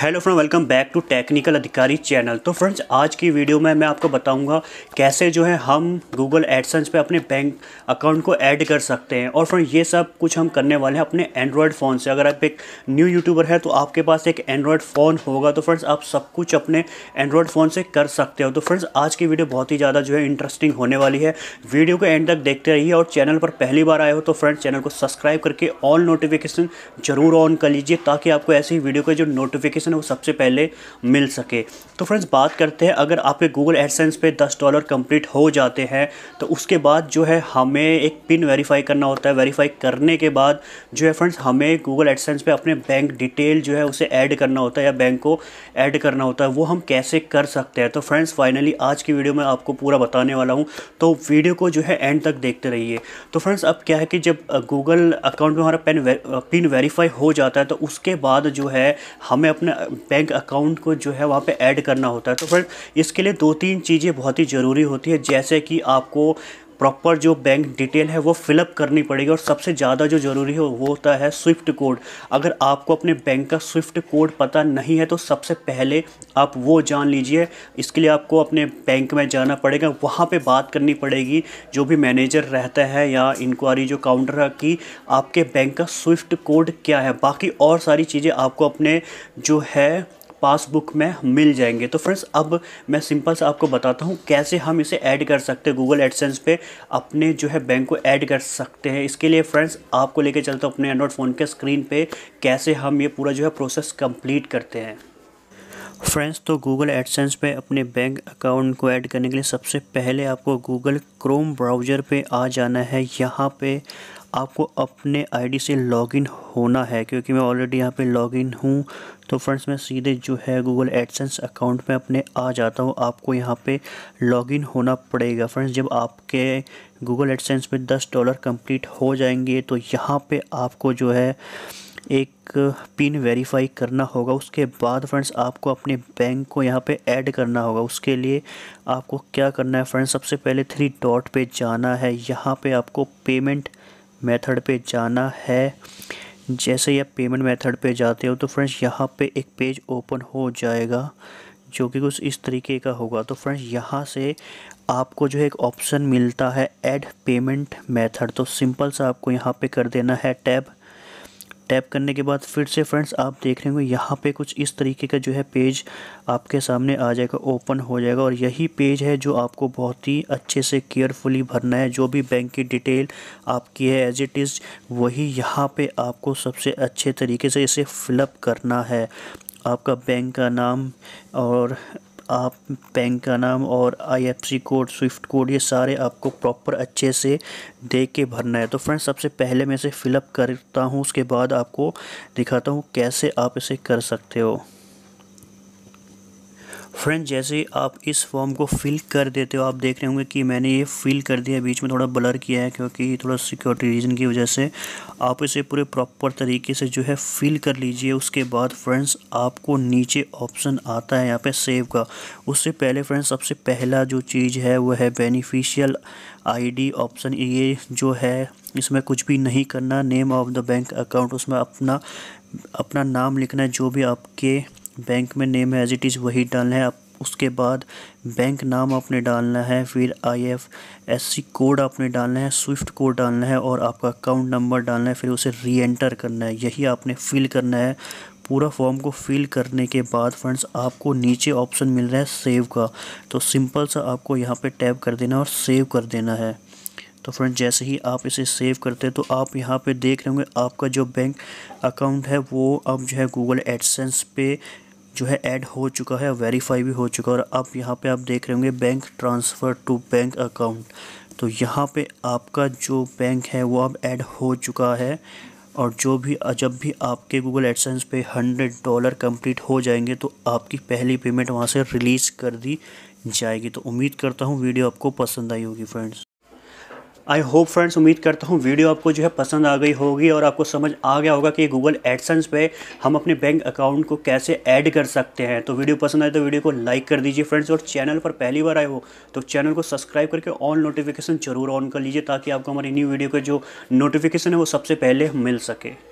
hello friend welcome back to technical Adhikari channel तो friends आज की वीडियो में मैं आपको बताऊंगा कैसे जो है हम गूगल एडसन्स पे अपने बैंक अकाउंट को ऐड कर सकते हैं और फ्रेंड ये सब कुछ हम करने वाले हैं अपने एंड्रॉयड फ़ोन से अगर आप एक न्यू यूट्यूबर है तो आपके पास एक एंड्रॉयड फ़ोन होगा तो फ्रेंड्स आप सब कुछ अपने एंड्रॉयड फ़ोन से कर सकते हो तो फ्रेंड्स आज की वीडियो बहुत ही ज़्यादा जो है इंटरेस्टिंग होने वाली है वीडियो को एंड तक देखते रहिए और चैनल पर पहली बार आए हो तो फ्रेंड्स चैनल को सब्सक्राइब करके ऑल नोटिफिकेशन ज़रूर ऑन कर लीजिए ताकि आपको ऐसी वीडियो का जो नोटिफिकेशन इन्फॉर्मेशन है वो सबसे पहले मिल सके तो फ्रेंड्स बात करते हैं अगर आपके गूगल एडसेंस पे दस डॉलर कंप्लीट हो जाते हैं तो उसके बाद जो है हमें एक पिन वेरीफाई करना होता है वेरीफाई करने के बाद जो है फ्रेंड्स हमें गूगल एडसेंस पे अपने बैंक डिटेल जो है उसे ऐड करना होता है या बैंक को ऐड करना होता है वो हम कैसे कर सकते हैं तो फ्रेंड्स फाइनली आज की वीडियो में आपको पूरा बताने वाला हूँ तो वीडियो को जो है एंड तक देखते रहिए तो फ्रेंड्स अब क्या है कि जब गूगल अकाउंट में हमारा पेन पिन वेरीफाई हो जाता है तो उसके बाद जो है हमें अपने बैंक अकाउंट को जो है वहाँ पे ऐड करना होता है तो फ्रेंड इसके लिए दो तीन चीज़ें बहुत ही ज़रूरी होती है जैसे कि आपको प्रॉपर जो बैंक डिटेल है वो फिलअप करनी पड़ेगी और सबसे ज़्यादा जो ज़रूरी है वो होता है स्विफ्ट कोड अगर आपको अपने बैंक का स्विफ्ट कोड पता नहीं है तो सबसे पहले आप वो जान लीजिए इसके लिए आपको अपने बैंक में जाना पड़ेगा वहाँ पर बात करनी पड़ेगी जो भी मैनेजर रहता है या इंक्वायरी जो काउंटर की आपके बैंक का स्विफ्ट कोड क्या है बाकी और सारी चीज़ें आपको अपने जो है पासबुक में मिल जाएंगे तो फ्रेंड्स अब मैं सिंपल से आपको बताता हूँ कैसे हम इसे ऐड कर सकते हैं गूगल एडसेंस पे अपने जो है बैंक को ऐड कर सकते हैं इसके लिए फ्रेंड्स आपको लेके चलता हूँ अपने एंड्रॉयड फ़ोन के स्क्रीन पे कैसे हम ये पूरा जो है प्रोसेस कंप्लीट करते हैं फ्रेंड्स तो गूगल एडसेंस पे अपने बैंक अकाउंट को ऐड करने के लिए सबसे पहले आपको गूगल क्रोम ब्राउज़र पे आ जाना है यहाँ पे आपको अपने आईडी से लॉगिन होना है क्योंकि मैं ऑलरेडी यहाँ पे लॉगिन हूँ तो फ्रेंड्स मैं सीधे जो है गूगल एडसेंस अकाउंट में अपने आ जाता हूँ आपको यहाँ पे लॉगिन होना पड़ेगा फ्रेंड्स जब आपके गूगल एडसेंस में दस डॉलर कंप्लीट हो जाएंगे तो यहाँ पे आपको जो है एक पिन वेरीफाई करना होगा उसके बाद फ्रेंड्स आपको अपने बैंक को यहाँ पे ऐड करना होगा उसके लिए आपको क्या करना है फ्रेंड्स सबसे पहले थ्री डॉट पे जाना है यहाँ पे आपको पेमेंट मेथड पे जाना है जैसे ही आप पेमेंट मेथड पे जाते हो तो फ्रेंड्स यहाँ पे एक पेज ओपन हो जाएगा जो कि कुछ इस तरीके का होगा तो फ्रेंड्स यहाँ से आपको जो है एक ऑप्शन मिलता है ऐड पेमेंट मेथड तो सिंपल सा आपको यहाँ पे कर देना है टैब टैप करने के बाद फिर से फ्रेंड्स आप देख रहे हो यहाँ पे कुछ इस तरीके का जो है पेज आपके सामने आ जाएगा ओपन हो जाएगा और यही पेज है जो आपको बहुत ही अच्छे से केयरफुली भरना है जो भी बैंक की डिटेल आपकी है एज इट इज़ वही यहाँ पर आपको सबसे अच्छे तरीके से इसे फिलअप करना है आपका बैंक का नाम और आप बैंक का नाम और आईएफएससी कोड स्विफ्ट कोड ये सारे आपको प्रॉपर अच्छे से दे के भरना है तो फ्रेंड्स सबसे पहले मैं इसे फिलअप करता हूँ उसके बाद आपको दिखाता हूँ कैसे आप इसे कर सकते हो फ्रेंड जैसे आप इस फॉर्म को फिल कर देते हो आप देख रहे होंगे कि मैंने ये फिल कर दिया बीच में थोड़ा ब्लर किया है क्योंकि थोड़ा सिक्योरिटी रीज़न की वजह से आप इसे पूरे प्रॉपर तरीके से जो है फिल कर लीजिए उसके बाद फ्रेंड्स आपको नीचे ऑप्शन आता है यहाँ पे सेव का उससे पहले फ्रेंड्स सबसे पहला जो चीज़ है वो है बेनिफिशियल आई ऑप्शन ये जो है इसमें कुछ भी नहीं करना name of the bank account उसमें अपना अपना नाम लिखना है जो भी आपके बैंक में नेम एज इट इज़ वही डालना है उसके बाद बैंक नाम आपने डालना है फिर I F S C code आपने डालना है स्विफ्ट कोड डालना है और आपका अकाउंट नंबर डालना है फिर उसे री एंटर करना है यही आपने फिल करना है पूरा फॉर्म को फिल करने के बाद फ्रेंड्स आपको नीचे ऑप्शन मिल रहा है सेव का तो सिंपल सा आपको यहाँ पे टैप कर देना है और सेव कर देना है तो फ्रेंड जैसे ही आप इसे सेव करते हैं तो आप यहाँ पे देख रहे होंगे आपका जो बैंक अकाउंट है वो अब जो है गूगल एडसेंस पे जो है ऐड हो चुका है वेरीफाई भी हो चुका है और अब यहाँ पे आप देख रहे होंगे bank transfer to bank account तो यहाँ पे आपका जो बैंक है वो अब ऐड हो चुका है और जो भी जब भी आपके गूगल एडसेंस पे हंड्रेड डॉलर कंप्लीट हो जाएंगे तो आपकी पहली पेमेंट वहाँ से रिलीज़ कर दी जाएगी तो उम्मीद करता हूँ वीडियो आपको पसंद आई होगी फ्रेंड्स आई होप फ्रेंड्स उम्मीद करता हूँ वीडियो आपको जो है पसंद आ गई होगी और आपको समझ आ गया होगा कि गूगल एडसन्स पे हम अपने बैंक अकाउंट को कैसे ऐड कर सकते हैं तो वीडियो पसंद आए तो वीडियो को लाइक कर दीजिए फ्रेंड्स और चैनल पर पहली बार आए हो तो चैनल को सब्सक्राइब करके ऑल नोटिफिकेशन जरूर ऑन कर लीजिए ताकि आपको हमारी न्यू वीडियो का जो नोटिफिकेशन है वो सबसे पहले मिल सके